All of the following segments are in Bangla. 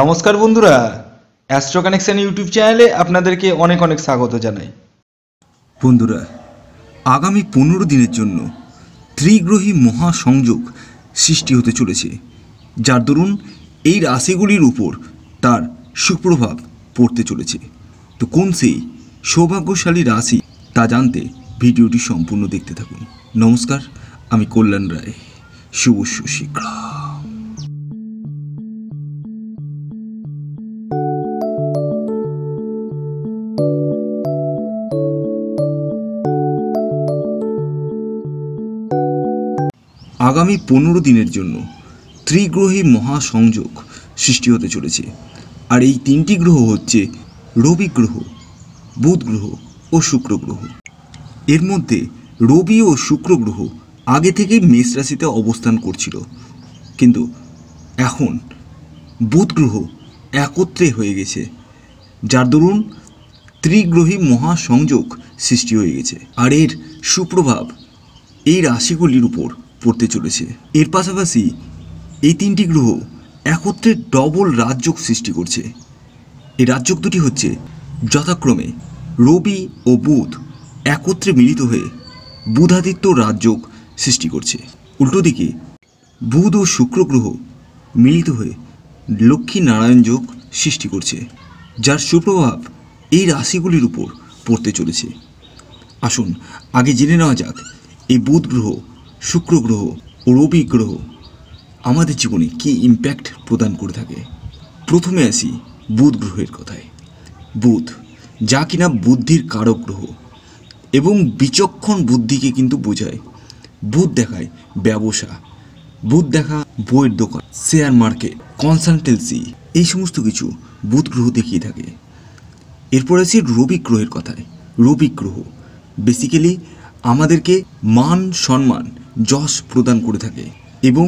নমস্কার বন্ধুরা অ্যাস্ট্রো কানেকশন ইউটিউব চ্যানেলে আপনাদেরকে অনেক অনেক স্বাগত জানাই বন্ধুরা আগামী পনেরো দিনের জন্য ত্রিগ্রহী মহাসংযোগ সৃষ্টি হতে চলেছে যার দরুন এই রাশিগুলির উপর তার সুপ্রভাব পড়তে চলেছে তো কোন সেই সৌভাগ্যশালী রাশি তা জানতে ভিডিওটি সম্পূর্ণ দেখতে থাকুন নমস্কার আমি কল্যাণ রায় শুভ সুশীঘ্রা আগামী পনেরো দিনের জন্য ত্রিগ্রহী মহাসংযোগ সৃষ্টি হতে চলেছে আর এই তিনটি গ্রহ হচ্ছে রবি গ্রহ বুধ গ্রহ ও শুক্র গ্রহ এর মধ্যে রবি ও শুক্র গ্রহ আগে থেকেই মেষ রাশিতে অবস্থান করছিল কিন্তু এখন বুধ গ্রহ একত্রে হয়ে গেছে যার দরুন ত্রিগ্রহী মহাসংযোগ সৃষ্টি হয়ে গেছে আর এর সুপ্রভাব এই রাশিগুলির উপর পড়তে চলেছে এর পাশাপাশি এই তিনটি গ্রহ একত্রে ডবল রাজযোগ সৃষ্টি করছে এই রাজযোগ দুটি হচ্ছে যথাক্রমে রবি ও বুধ একত্রে মিলিত হয়ে বুধাদিত্য রাজযোগ সৃষ্টি করছে উল্টো দিকে বুধ ও শুক্র গ্রহ মিলিত হয়ে লক্ষ্মী নারায়ণ যোগ সৃষ্টি করছে যার সুপ্রভাব এই রাশিগুলির উপর পড়তে চলেছে আসুন আগে জেনে নেওয়া যাক এই বুধ গ্রহ শুক্র গ্রহ ও রবি গ্রহ আমাদের জীবনে কি ইম্প্যাক্ট প্রদান করে থাকে প্রথমে আসি বুধ গ্রহের কথায় বুধ যা কিনা বুদ্ধির কারক গ্রহ এবং বিচক্ষণ বুদ্ধিকে কিন্তু বোঝায় বুধ দেখায় ব্যবসা বুধ দেখা বইয়ের দোকান শেয়ার মার্কেট কনসালটেন্সি এই সমস্ত কিছু বুধ গ্রহ দেখিয়ে থাকে এরপর আসি রবি গ্রহের কথায় রবি গ্রহ বেসিক্যালি আমাদেরকে মান সম্মান যশ প্রদান করে থাকে এবং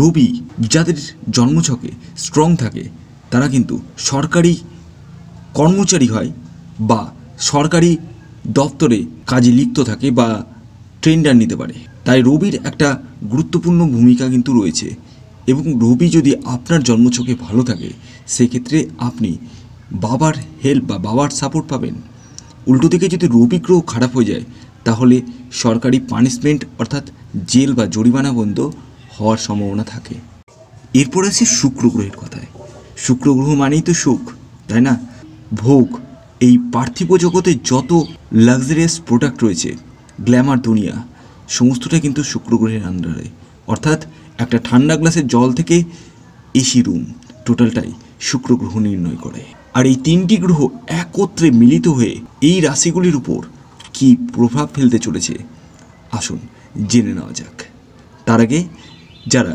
রবি যাদের জন্মছকে স্ট্রং থাকে তারা কিন্তু সরকারি কর্মচারী হয় বা সরকারি দপ্তরে কাজে লিপ্ত থাকে বা ট্রেন্ডার নিতে পারে তাই রবির একটা গুরুত্বপূর্ণ ভূমিকা কিন্তু রয়েছে এবং রবি যদি আপনার জন্মছকে ভালো থাকে সেক্ষেত্রে আপনি বাবার হেল্প বা বাবার সাপোর্ট পাবেন উল্টো দিকে যদি রবি গ্রহ খারাপ হয়ে যায় তাহলে সরকারি পানিশমেন্ট অর্থাৎ জেল বা জরিমানা বন্ধ হওয়ার সম্ভাবনা থাকে এরপর আছে শুক্র গ্রহের কথায় শুক্র গ্রহ মানেই তো সুখ তাই না ভোগ এই পার্থিব জগতে যত লাক্সারিয়াস প্রোডাক্ট রয়েছে গ্ল্যামার দুনিয়া সমস্তটা কিন্তু শুক্র গ্রহের আন্ডারে অর্থাৎ একটা ঠান্ডা গ্লাসের জল থেকে এসি রুম টোটালটাই শুক্র গ্রহ নির্ণয় করে আর এই তিনটি গ্রহ একত্রে মিলিত হয়ে এই রাশিগুলির উপর কি প্রভাব ফেলতে চলেছে আসুন জেনে নেওয়া যাক তার আগে যারা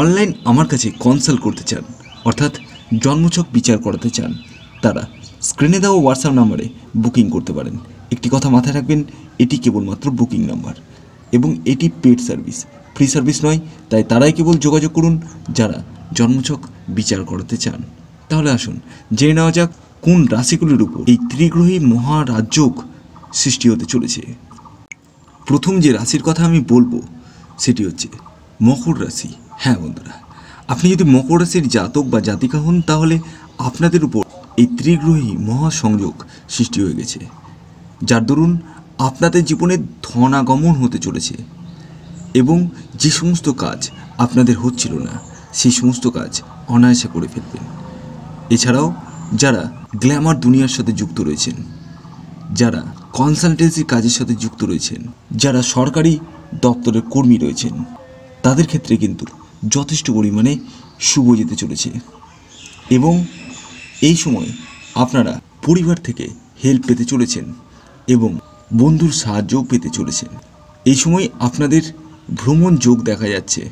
অনলাইন আমার কাছে কনসাল্ট করতে চান অর্থাৎ জন্মছক বিচার করাতে চান তারা স্ক্রিনে দেওয়া হোয়াটসঅ্যাপ নাম্বারে বুকিং করতে পারেন একটি কথা মাথায় রাখবেন এটি কেবলমাত্র বুকিং নাম্বার এবং এটি পেড সার্ভিস ফ্রি সার্ভিস নয় তাই তারাই কেবল যোগাযোগ করুন যারা জন্মছক বিচার করাতে চান তাহলে আসুন জেনে নেওয়া যাক কোন রাশিগুলির উপর এই ত্রিগ্রহী মহারাজ্যোগ সৃষ্টি হতে চলেছে প্রথম যে রাশির কথা আমি বলবো সেটি হচ্ছে মকর রাশি হ্যাঁ বন্ধুরা আপনি যদি মকর রাশির জাতক বা জাতিকা হন তাহলে আপনাদের উপর এই ত্রিগ্রহী মহাসংযোগ সৃষ্টি হয়ে গেছে যার দরুন আপনাদের জীবনে ধনাগমন হতে চলেছে এবং যে সমস্ত কাজ আপনাদের হচ্ছিল না সেই সমস্ত কাজ অনায়াসে করে ফেলবেন এছাড়াও যারা গ্ল্যামার দুনিয়ার সাথে যুক্ত রয়েছেন যারা কনসালটেন্সি কাজের সাথে যুক্ত রয়েছেন যারা সরকারি দপ্তরের কর্মী রয়েছেন তাদের ক্ষেত্রে কিন্তু যথেষ্ট পরিমাণে শুভ যেতে চলেছে এবং এই সময় আপনারা পরিবার থেকে হেল্প পেতে চলেছেন এবং বন্ধুর সাহায্যও পেতে চলেছেন এই সময় আপনাদের ভ্রমণ যোগ দেখা যাচ্ছে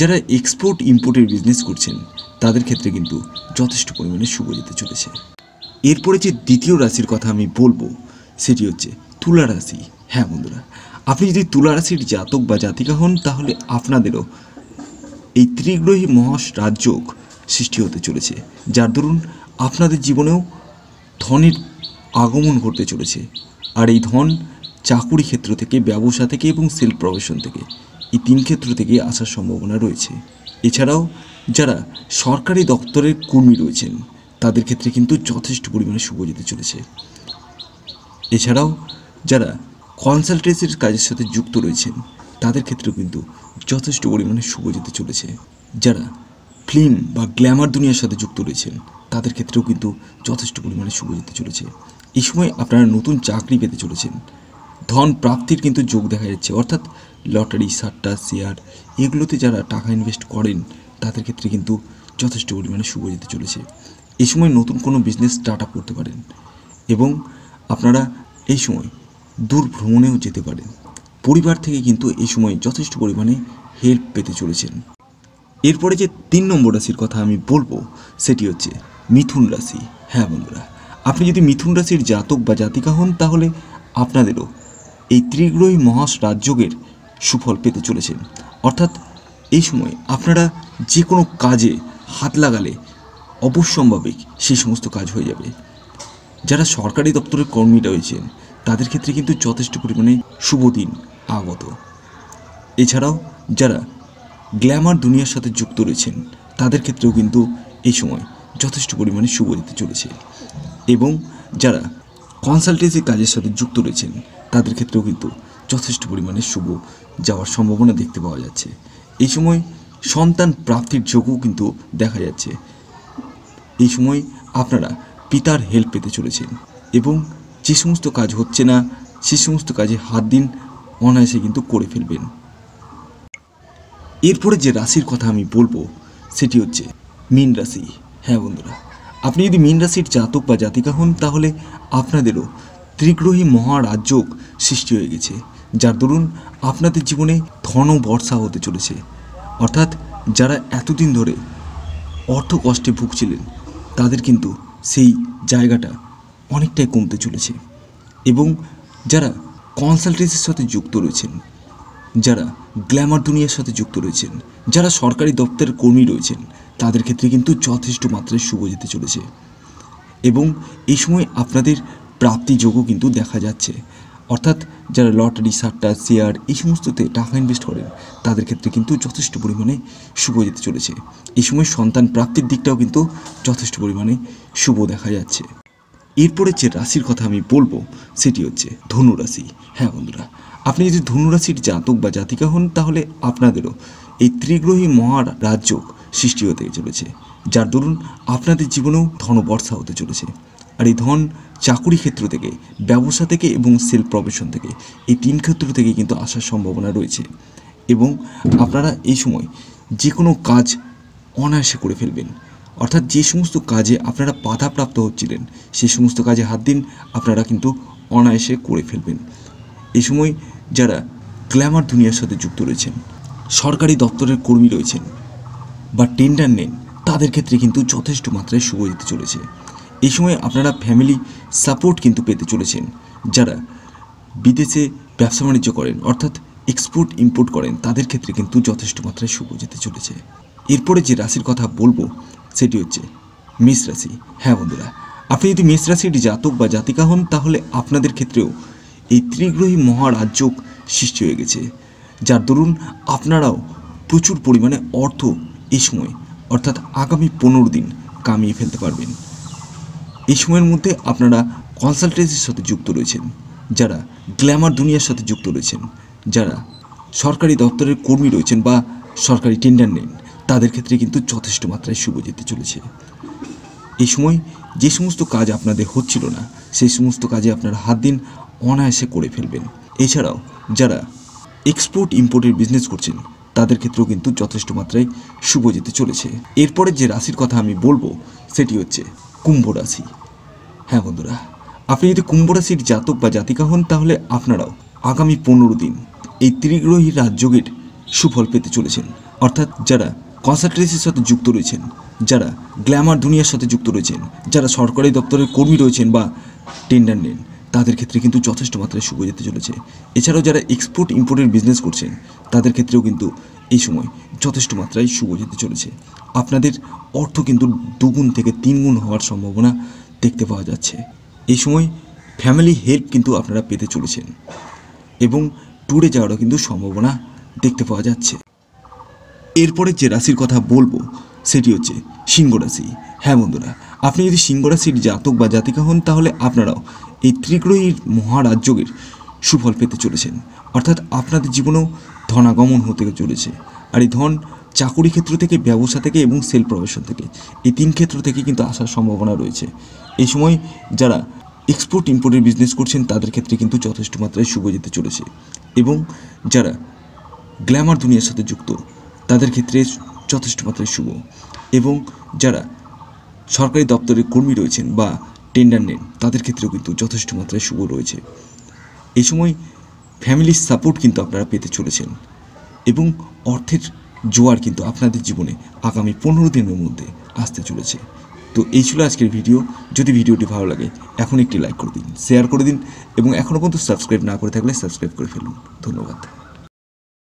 যারা এক্সপোর্ট ইম্পোর্টের বিজনেস করছেন তাদের ক্ষেত্রে কিন্তু যথেষ্ট পরিমাণে শুভ যেতে চলেছে এরপরে যে দ্বিতীয় রাশির কথা আমি বলবো সেটি হচ্ছে তুলা রাশি হ্যাঁ বন্ধুরা আপনি যদি তুলা রাশির জাতক বা জাতিকা হন তাহলে আপনাদেরও এই ত্রিগ্রহী মহাস রাজযোগ সৃষ্টি হতে চলেছে যার দরুন আপনাদের জীবনেও ধনের আগমন ঘটতে চলেছে আর এই ধন চাকুরি ক্ষেত্র থেকে ব্যবসা থেকে এবং সেল প্রফেশন থেকে এই তিন ক্ষেত্র থেকে আসার সম্ভাবনা রয়েছে এছাড়াও যারা সরকারি দপ্তরের কর্মী রয়েছেন তাদের ক্ষেত্রে কিন্তু যথেষ্ট পরিমাণে শুভ যেতে চলেছে এছাড়াও যারা কনসালটেন্সির কাজের সাথে যুক্ত রয়েছেন তাদের ক্ষেত্রেও কিন্তু যথেষ্ট পরিমাণে শুভ যেতে চলেছে যারা ফিল্ম বা গ্ল্যামার দুনিয়ার সাথে যুক্ত রয়েছেন তাদের ক্ষেত্রেও কিন্তু যথেষ্ট পরিমাণে শুভ যেতে চলেছে এই সময় আপনারা নতুন চাকরি পেতে চলেছেন ধন প্রাপ্তির কিন্তু যোগ দেখা যাচ্ছে অর্থাৎ লটারি সাট্টা শেয়ার এগুলোতে যারা টাকা ইনভেস্ট করেন তাদের ক্ষেত্রে কিন্তু যথেষ্ট পরিমাণে শুভ যেতে চলেছে এই সময় নতুন কোনো বিজনেস স্টার্ট আপ করতে পারেন এবং আপনারা এই সময় দূর ভ্রমণেও যেতে পারেন পরিবার থেকে কিন্তু এই সময় যথেষ্ট পরিমাণে হেল্প পেতে চলেছেন এরপরে যে তিন নম্বর রাশির কথা আমি বলবো সেটি হচ্ছে মিথুন রাশি হ্যাঁ বন্ধুরা আপনি যদি মিথুন রাশির জাতক বা জাতিকা হন তাহলে আপনাদেরও এই ত্রিগ্রহী মহাস রাজযোগের সুফল পেতে চলেছেন অর্থাৎ এই সময় আপনারা যে কোনো কাজে হাত লাগালে অবশ্যম্ভাবিক সেই সমস্ত কাজ হয়ে যাবে যারা সরকারি দপ্তরের কর্মী রয়েছেন তাদের ক্ষেত্রে কিন্তু যথেষ্ট পরিমাণে শুভ দিন আগত এছাড়াও যারা গ্ল্যামার দুনিয়ার সাথে যুক্ত রয়েছেন তাদের ক্ষেত্রেও কিন্তু এই সময় যথেষ্ট পরিমাণে শুভ দিতে চলেছে এবং যারা কনসালটেন্সি কাজের সাথে যুক্ত রয়েছেন তাদের ক্ষেত্রেও কিন্তু যথেষ্ট পরিমাণে শুভ যাওয়ার সম্ভাবনা দেখতে পাওয়া যাচ্ছে এই সময় সন্তান প্রাপ্তির যোগও কিন্তু দেখা যাচ্ছে এই সময় আপনারা পিতার হেল্প পেতে চলেছেন এবং যে সমস্ত কাজ হচ্ছে না সে সমস্ত কাজে হাত দিন অনায়াসে কিন্তু করে ফেলবেন এরপরে যে রাশির কথা আমি বলবো সেটি হচ্ছে মীন রাশি হ্যাঁ বন্ধুরা আপনি যদি মীন রাশির জাতক বা জাতিকা হন তাহলে আপনাদেরও ত্রিগ্রহী মহারাজ্যোগ সৃষ্টি হয়ে গেছে যার দরুন আপনাদের জীবনে ধন বর্ষা হতে চলেছে অর্থাৎ যারা এতদিন ধরে অর্থ কষ্টে ভুগছিলেন তাদের কিন্তু সেই জায়গাটা অনেকটাই কমতে চলেছে এবং যারা কনসালটেন্সির সাথে যুক্ত রয়েছেন যারা গ্ল্যামার দুনিয়ার সাথে যুক্ত রয়েছেন যারা সরকারি দপ্তরের কর্মী রয়েছেন তাদের ক্ষেত্রে কিন্তু যথেষ্ট মাত্রায় শুভ যেতে চলেছে এবং এই সময় আপনাদের প্রাপ্তিযোগও কিন্তু দেখা যাচ্ছে অর্থাৎ যারা লটারি সাট্টা শেয়ার এই সমস্ততে টাকা ইনভেস্ট করেন তাদের ক্ষেত্রে কিন্তু যথেষ্ট পরিমাণে শুভ যেতে চলেছে এই সময় সন্তান প্রাপ্তির দিকটাও কিন্তু যথেষ্ট পরিমাণে শুভ দেখা যাচ্ছে এরপরে যে রাশির কথা আমি বলবো সেটি হচ্ছে ধনুরাশি হ্যাঁ বন্ধুরা আপনি যদি ধনুরাশির জাতক বা জাতিকা হন তাহলে আপনাদেরও এই ত্রিগ্রহী মহার রাজ্য সৃষ্টি হতে চলেছে যার দরুন আপনাদের জীবনেও ধন বর্ষা হতে চলেছে আর এই ধন চাকুরি ক্ষেত্র থেকে ব্যবসা থেকে এবং সেল প্রফেশন থেকে এই তিন ক্ষেত্র থেকে কিন্তু আসার সম্ভাবনা রয়েছে এবং আপনারা এই সময় যে কোনো কাজ অনায়াসে করে ফেলবেন অর্থাৎ যে সমস্ত কাজে আপনারা বাধাপ্রাপ্ত হচ্ছিলেন সেই সমস্ত কাজে হাত দিন আপনারা কিন্তু অনায়াসে করে ফেলবেন এই সময় যারা গ্ল্যামার দুনিয়ার সাথে যুক্ত রয়েছেন সরকারি দপ্তরের কর্মী রয়েছেন বা টেন্ডার নেন তাদের ক্ষেত্রে কিন্তু যথেষ্ট মাত্রায় শুভ দিতে চলেছে এই সময় আপনারা ফ্যামিলি সাপোর্ট কিন্তু পেতে চলেছেন যারা বিদেশে ব্যবসা বাণিজ্য করেন অর্থাৎ এক্সপোর্ট ইম্পোর্ট করেন তাদের ক্ষেত্রে কিন্তু যথেষ্ট মাত্রায় শুভ যেতে চলেছে এরপরে যে রাশির কথা বলবো সেটি হচ্ছে মেষ রাশি হ্যাঁ বন্ধুরা আপনি যদি মেষ রাশির জাতক বা জাতিকা হন তাহলে আপনাদের ক্ষেত্রেও এই ত্রিগ্রহী মহারাজ্যোগ সৃষ্টি হয়ে গেছে যার দরুন আপনারাও প্রচুর পরিমাণে অর্থ এই সময় অর্থাৎ আগামী পনেরো দিন কামিয়ে ফেলতে পারবেন এই সময়ের মধ্যে আপনারা কনসালটেন্সির সাথে যুক্ত রয়েছেন যারা গ্ল্যামার দুনিয়ার সাথে যুক্ত রয়েছেন যারা সরকারি দপ্তরের কর্মী রয়েছেন বা সরকারি টেন্ডার নেন তাদের ক্ষেত্রে কিন্তু যথেষ্ট মাত্রায় শুভ যেতে চলেছে এই সময় যে সমস্ত কাজ আপনাদের হচ্ছিল না সেই সমস্ত কাজে আপনারা হাত দিন অনায়াসে করে ফেলবেন এছাড়াও যারা এক্সপোর্ট ইম্পোর্টের বিজনেস করছেন তাদের ক্ষেত্রেও কিন্তু যথেষ্ট মাত্রায় শুভ যেতে চলেছে এরপরে যে রাশির কথা আমি বলবো সেটি হচ্ছে কুম্ভ রাশি হ্যাঁ বন্ধুরা আপনি যদি কুম্ভরাশির জাতক বা জাতিকা হন তাহলে আপনারাও আগামী পনেরো দিন এই ত্রিগ্রহী রাজযোগের সুফল পেতে চলেছেন অর্থাৎ যারা কনসালটেন্সির সাথে যুক্ত রয়েছেন যারা গ্ল্যামার দুনিয়ার সাথে যুক্ত রয়েছেন যারা সরকারি দপ্তরের কর্মী রয়েছেন বা টেন্ডার নেন তাদের ক্ষেত্রে কিন্তু যথেষ্ট মাত্রায় শুভ যেতে চলেছে এছাড়াও যারা এক্সপোর্ট ইম্পোর্টের বিজনেস করছেন তাদের ক্ষেত্রেও কিন্তু এই সময় যথেষ্ট মাত্রায় শুভ যেতে চলেছে আপনাদের অর্থ কিন্তু দুগুণ থেকে তিনগুণ হওয়ার সম্ভাবনা দেখতে পাওয়া যাচ্ছে এই সময় ফ্যামিলি হেল্প কিন্তু আপনারা পেতে চলেছেন এবং ট্যুরে যাওয়ারও কিন্তু সম্ভাবনা দেখতে পাওয়া যাচ্ছে এরপরে যে রাশির কথা বলবো সেটি হচ্ছে সিংহ রাশি হ্যাঁ বন্ধুরা আপনি যদি সিংহ রাশির জাতক বা জাতিকা হন তাহলে আপনারাও এই ত্রিগ্রহীর মহারাজ্যের সুফল পেতে চলেছেন অর্থাৎ আপনাদের জীবনেও ধনাগমন হতে চলেছে আর এই ধন চাকুরি ক্ষেত্র থেকে ব্যবসা থেকে এবং সেল প্রফেশন থেকে এই তিন ক্ষেত্র থেকে কিন্তু আসার সম্ভাবনা রয়েছে এই সময় যারা এক্সপোর্ট ইম্পোর্টের বিজনেস করছেন তাদের ক্ষেত্রে কিন্তু যথেষ্ট মাত্রায় শুভ যেতে চলেছে এবং যারা গ্ল্যামার দুনিয়ার সাথে যুক্ত তাদের ক্ষেত্রে যথেষ্ট মাত্রায় শুভ এবং যারা সরকারি দপ্তরের কর্মী রয়েছেন বা টেন্ডার নেন তাদের ক্ষেত্রেও কিন্তু যথেষ্ট মাত্রায় শুভ রয়েছে এই সময় ফ্যামিলির সাপোর্ট কিন্তু আপনারা পেতে চলেছেন এবং অর্থের জোয়ার কিন্তু আপনাদের জীবনে আগামী পনেরো দিনের মধ্যে আসতে চলেছে তো এই ছিল আজকের ভিডিও যদি ভিডিওটি ভালো লাগে এখন একটি লাইক করে দিন শেয়ার করে দিন এবং এখনও পর্যন্ত সাবস্ক্রাইব না করে থাকলে সাবস্ক্রাইব করে ফেলুন ধন্যবাদ